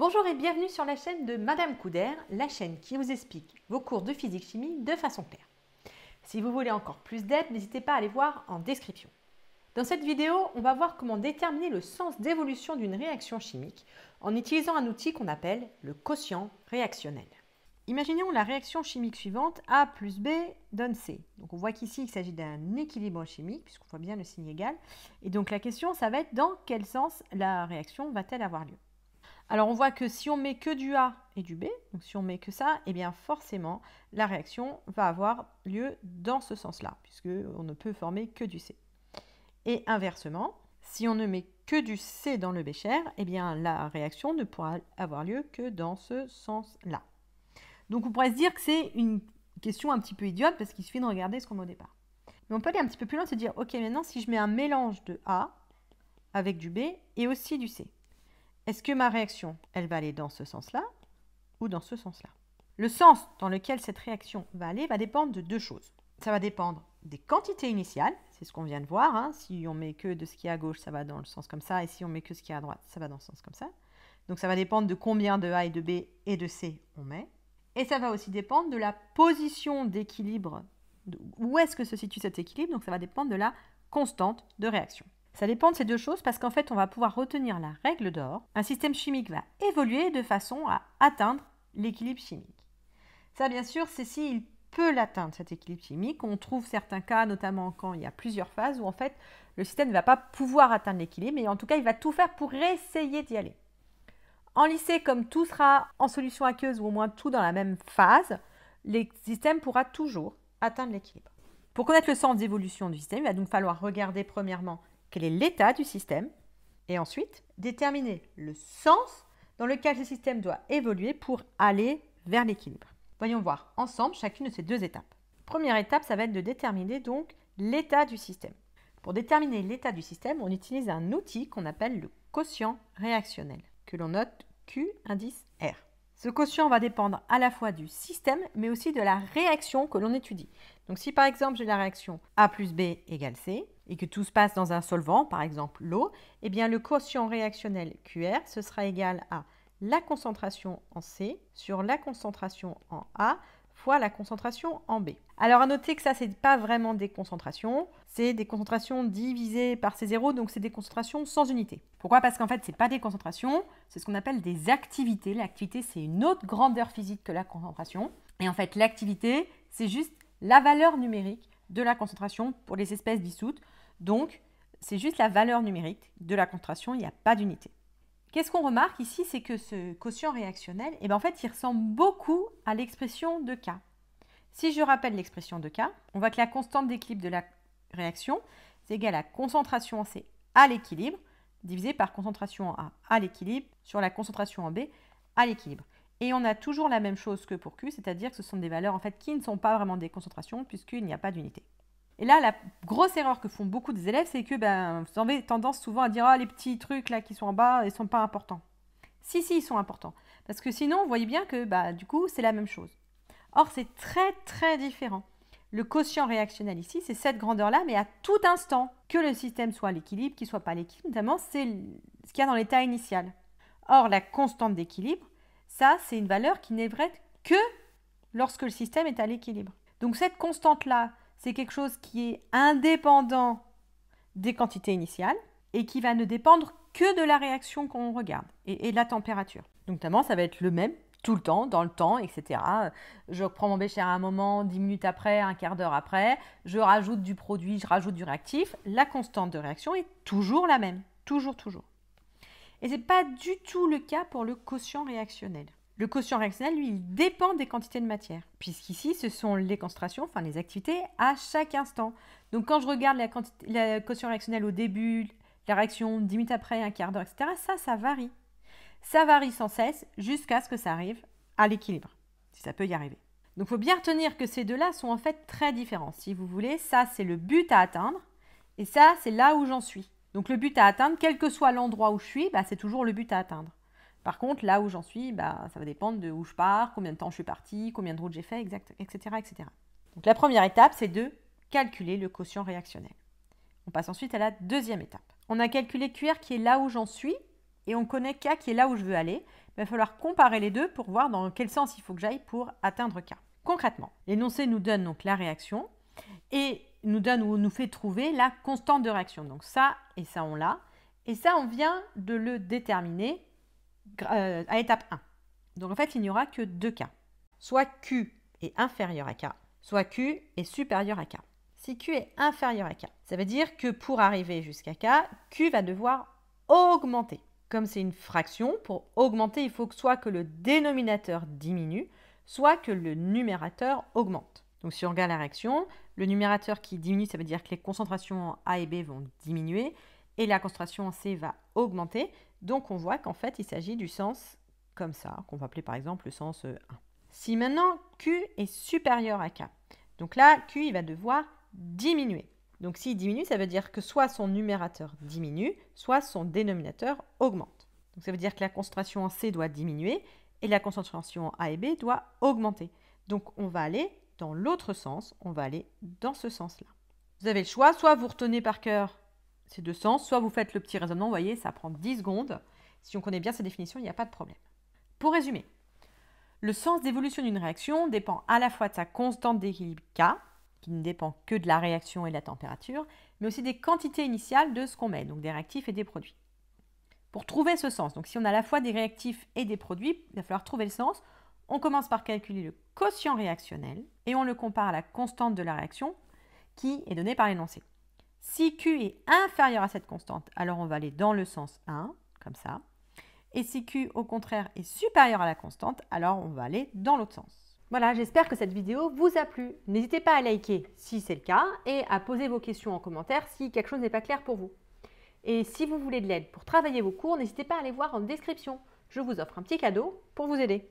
Bonjour et bienvenue sur la chaîne de Madame Coudert, la chaîne qui vous explique vos cours de physique-chimie de façon claire. Si vous voulez encore plus d'aide, n'hésitez pas à aller voir en description. Dans cette vidéo, on va voir comment déterminer le sens d'évolution d'une réaction chimique en utilisant un outil qu'on appelle le quotient réactionnel. Imaginons la réaction chimique suivante, A plus B donne C. Donc on voit qu'ici il s'agit d'un équilibre chimique, puisqu'on voit bien le signe égal. Et donc la question, ça va être dans quel sens la réaction va-t-elle avoir lieu alors on voit que si on met que du A et du B, donc si on met que ça, eh bien forcément la réaction va avoir lieu dans ce sens-là, puisque on ne peut former que du C. Et inversement, si on ne met que du C dans le bécher, eh bien la réaction ne pourra avoir lieu que dans ce sens-là. Donc on pourrait se dire que c'est une question un petit peu idiote parce qu'il suffit de regarder ce qu'on met au départ. Mais on peut aller un petit peu plus loin et se dire, ok maintenant si je mets un mélange de A avec du B et aussi du C, est-ce que ma réaction, elle va aller dans ce sens-là ou dans ce sens-là Le sens dans lequel cette réaction va aller va dépendre de deux choses. Ça va dépendre des quantités initiales, c'est ce qu'on vient de voir. Hein. Si on met que de ce qui est à gauche, ça va dans le sens comme ça, et si on met que ce qui est à droite, ça va dans le sens comme ça. Donc ça va dépendre de combien de A et de B et de C on met. Et ça va aussi dépendre de la position d'équilibre. Où est-ce que se situe cet équilibre Donc ça va dépendre de la constante de réaction. Ça dépend de ces deux choses parce qu'en fait, on va pouvoir retenir la règle d'or. Un système chimique va évoluer de façon à atteindre l'équilibre chimique. Ça, bien sûr, c'est s'il peut l'atteindre, cet équilibre chimique. On trouve certains cas, notamment quand il y a plusieurs phases, où en fait, le système ne va pas pouvoir atteindre l'équilibre, mais en tout cas, il va tout faire pour essayer d'y aller. En lycée, comme tout sera en solution aqueuse ou au moins tout dans la même phase, le système pourra toujours atteindre l'équilibre. Pour connaître le sens d'évolution du système, il va donc falloir regarder premièrement quel est l'état du système, et ensuite déterminer le sens dans lequel ce système doit évoluer pour aller vers l'équilibre. Voyons voir ensemble chacune de ces deux étapes. Première étape, ça va être de déterminer donc l'état du système. Pour déterminer l'état du système, on utilise un outil qu'on appelle le quotient réactionnel, que l'on note Q indice R. Ce quotient va dépendre à la fois du système, mais aussi de la réaction que l'on étudie. Donc si par exemple j'ai la réaction A plus B égale C, et que tout se passe dans un solvant, par exemple l'eau, eh bien le quotient réactionnel QR, ce sera égal à la concentration en C sur la concentration en A fois la concentration en B. Alors à noter que ça, c'est pas vraiment des concentrations, c'est des concentrations divisées par ces zéros, donc c'est des concentrations sans unité. Pourquoi Parce qu'en fait, ce c'est pas des concentrations, c'est ce qu'on appelle des activités. L'activité, c'est une autre grandeur physique que la concentration. Et en fait, l'activité, c'est juste la valeur numérique de la concentration pour les espèces dissoutes. Donc, c'est juste la valeur numérique de la concentration, il n'y a pas d'unité. Qu'est-ce qu'on remarque ici C'est que ce quotient réactionnel, eh ben, en fait, il ressemble beaucoup à l'expression de K. Si je rappelle l'expression de K, on voit que la constante d'équilibre de la réaction, est égale à concentration en C à l'équilibre, divisé par concentration en A à l'équilibre, sur la concentration en B à l'équilibre. Et on a toujours la même chose que pour Q, c'est-à-dire que ce sont des valeurs en fait qui ne sont pas vraiment des concentrations puisqu'il n'y a pas d'unité. Et là, la grosse erreur que font beaucoup des élèves, c'est que ben, vous avez tendance souvent à dire Ah, les petits trucs là qui sont en bas, ils ne sont pas importants. Si, si, ils sont importants. Parce que sinon, vous voyez bien que bah, du coup, c'est la même chose. Or, c'est très, très différent. Le quotient réactionnel ici, c'est cette grandeur-là, mais à tout instant, que le système soit à l'équilibre, qu'il ne soit pas à l'équilibre, notamment, c'est ce qu'il y a dans l'état initial. Or, la constante d'équilibre, ça, c'est une valeur qui n'est vraie que lorsque le système est à l'équilibre. Donc, cette constante-là, c'est quelque chose qui est indépendant des quantités initiales et qui va ne dépendre que de la réaction qu'on regarde et, de la température. Donc, notamment, ça va être le même tout le temps, dans le temps, etc. Je reprends mon bécher à un moment, dix minutes après, un quart d'heure après, je rajoute du produit, je rajoute du réactif. La constante de réaction est toujours la même, toujours, toujours. Et ce n'est pas du tout le cas pour le quotient réactionnel. Le quotient réactionnel, lui, il dépend des quantités de matière, puisqu'ici, ce sont les concentrations, enfin les activités, à chaque instant. Donc quand je regarde la, quotient réactionnel au début, la réaction 10 minutes après, un quart d'heure, etc., ça, ça varie. Ça varie sans cesse jusqu'à ce que ça arrive à l'équilibre, si ça peut y arriver. Donc il faut bien retenir que ces deux-là sont en fait très différents. Si vous voulez, ça c'est le but à atteindre et ça c'est là où j'en suis. Donc le but à atteindre, quel que soit l'endroit où je suis, bah, c'est toujours le but à atteindre. Par contre, là où j'en suis, bah, ça va dépendre de où je pars, combien de temps je suis parti, combien de routes j'ai fait, exact, etc., etc. Donc la première étape, c'est de calculer le quotient réactionnel. On passe ensuite à la deuxième étape. On a calculé QR qui est là où j'en suis et on connaît K qui est là où je veux aller. Il va falloir comparer les deux pour voir dans quel sens il faut que j'aille pour atteindre K. Concrètement, l'énoncé nous donne donc la réaction et nous donne ou nous fait trouver la constante de réaction. Donc ça et ça on l'a. Et ça, on vient de le déterminer euh, à étape 1. Donc en fait, il n'y aura que deux cas. Soit Q est inférieur à K, soit Q est supérieur à K. Si Q est inférieur à K, ça veut dire que pour arriver jusqu'à K, Q va devoir augmenter. Comme c'est une fraction, pour augmenter, il faut que soit que le dénominateur diminue, soit que le numérateur augmente. Donc si on regarde la réaction, le numérateur qui diminue, ça veut dire que les concentrations en A et B vont diminuer et la concentration en C va augmenter, donc on voit qu'en fait, il s'agit du sens comme ça, qu'on va appeler par exemple le sens 1. Euh, si maintenant Q est supérieur à K, donc là, Q, il va devoir diminuer. Donc s'il diminue, ça veut dire que soit son numérateur diminue, soit son dénominateur augmente. Donc ça veut dire que la concentration en C doit diminuer et la concentration en A et B doit augmenter. Donc on va aller dans l'autre sens, on va aller dans ce sens-là. Vous avez le choix, soit vous retenez par cœur ces deux sens. Soit vous faites le petit raisonnement, vous voyez, ça prend 10 secondes. Si on connaît bien sa définition, il n'y a pas de problème. Pour résumer, le sens d'évolution d'une réaction dépend à la fois de sa constante d'équilibre K, qui ne dépend que de la réaction et de la température, mais aussi des quantités initiales de ce qu'on met, donc des réactifs et des produits. Pour trouver ce sens, donc si on a à la fois des réactifs et des produits, il va falloir trouver le sens. On commence par calculer le quotient réactionnel et on le compare à la constante de la réaction qui est donnée par l'énoncé. Si Q est inférieur à cette constante, alors on va aller dans le sens 1, comme ça. Et si Q, au contraire, est supérieur à la constante, alors on va aller dans l'autre sens. Voilà, j'espère que cette vidéo vous a plu. N'hésitez pas à liker si c'est le cas et à poser vos questions en commentaire si quelque chose n'est pas clair pour vous. Et si vous voulez de l'aide pour travailler vos cours, n'hésitez pas à aller voir en description. Je vous offre un petit cadeau pour vous aider.